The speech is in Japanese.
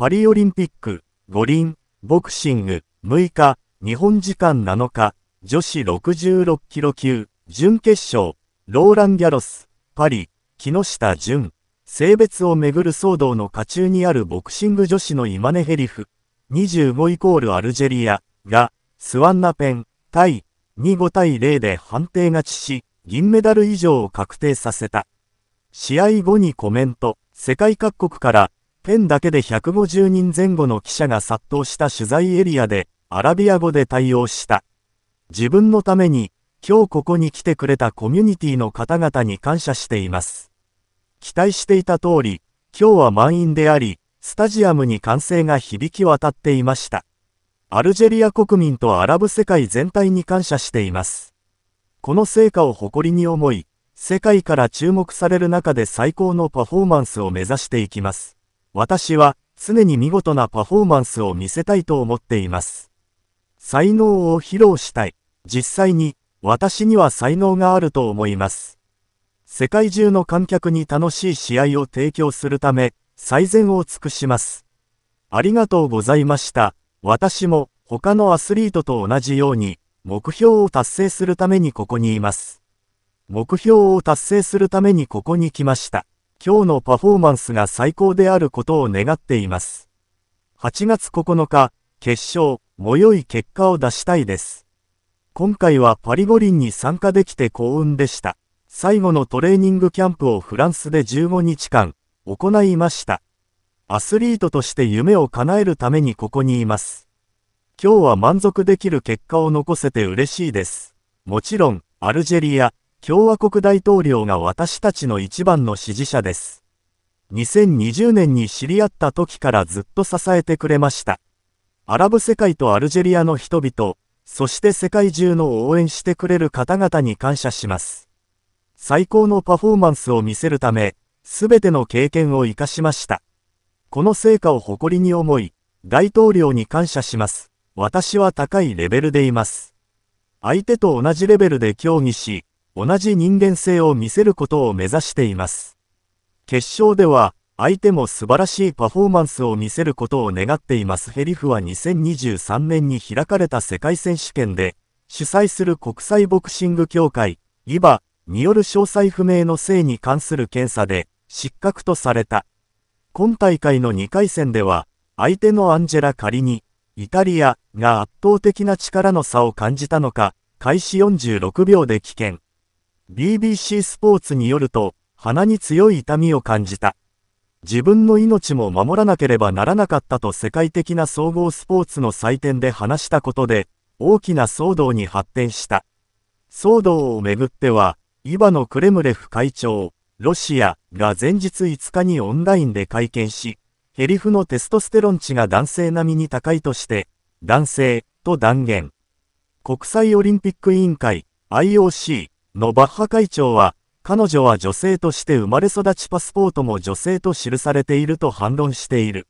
パリオリンピック、五輪、ボクシング、6日、日本時間7日、女子66キロ級、準決勝、ローラン・ギャロス、パリ、木下淳、性別をめぐる騒動の下中にあるボクシング女子のイマネヘリフ、25イコールアルジェリア、が、スワンナペン、対、25対0で判定勝ちし、銀メダル以上を確定させた。試合後にコメント、世界各国から県だけで150人前後の記者が殺到した取材エリアで、アラビア語で対応した。自分のために、今日ここに来てくれたコミュニティの方々に感謝しています。期待していた通り、今日は満員であり、スタジアムに歓声が響き渡っていました。アルジェリア国民とアラブ世界全体に感謝しています。この成果を誇りに思い、世界から注目される中で最高のパフォーマンスを目指していきます。私は常に見事なパフォーマンスを見せたいと思っています。才能を披露したい。実際に私には才能があると思います。世界中の観客に楽しい試合を提供するため、最善を尽くします。ありがとうございました。私も他のアスリートと同じように目標を達成するためにここにいます。目標を達成するためにここに来ました。今日のパフォーマンスが最高であることを願っています。8月9日、決勝、もよい結果を出したいです。今回はパリ五輪に参加できて幸運でした。最後のトレーニングキャンプをフランスで15日間、行いました。アスリートとして夢を叶えるためにここにいます。今日は満足できる結果を残せて嬉しいです。もちろん、アルジェリア、共和国大統領が私たちの一番の支持者です。2020年に知り合った時からずっと支えてくれました。アラブ世界とアルジェリアの人々、そして世界中の応援してくれる方々に感謝します。最高のパフォーマンスを見せるため、すべての経験を活かしました。この成果を誇りに思い、大統領に感謝します。私は高いレベルでいます。相手と同じレベルで協議し、同じ人間性を見せることを目指しています。決勝では、相手も素晴らしいパフォーマンスを見せることを願っています。ヘリフは2023年に開かれた世界選手権で、主催する国際ボクシング協会、リバによる詳細不明の性に関する検査で失格とされた。今大会の2回戦では、相手のアンジェラ仮に、イタリアが圧倒的な力の差を感じたのか、開始46秒で棄権。BBC スポーツによると、鼻に強い痛みを感じた。自分の命も守らなければならなかったと世界的な総合スポーツの祭典で話したことで、大きな騒動に発展した。騒動をめぐっては、イバのクレムレフ会長、ロシアが前日5日にオンラインで会見し、ヘリフのテストステロン値が男性並みに高いとして、男性と断言。国際オリンピック委員会 IOC のバッハ会長は、彼女は女性として生まれ育ちパスポートも女性と記されていると反論している。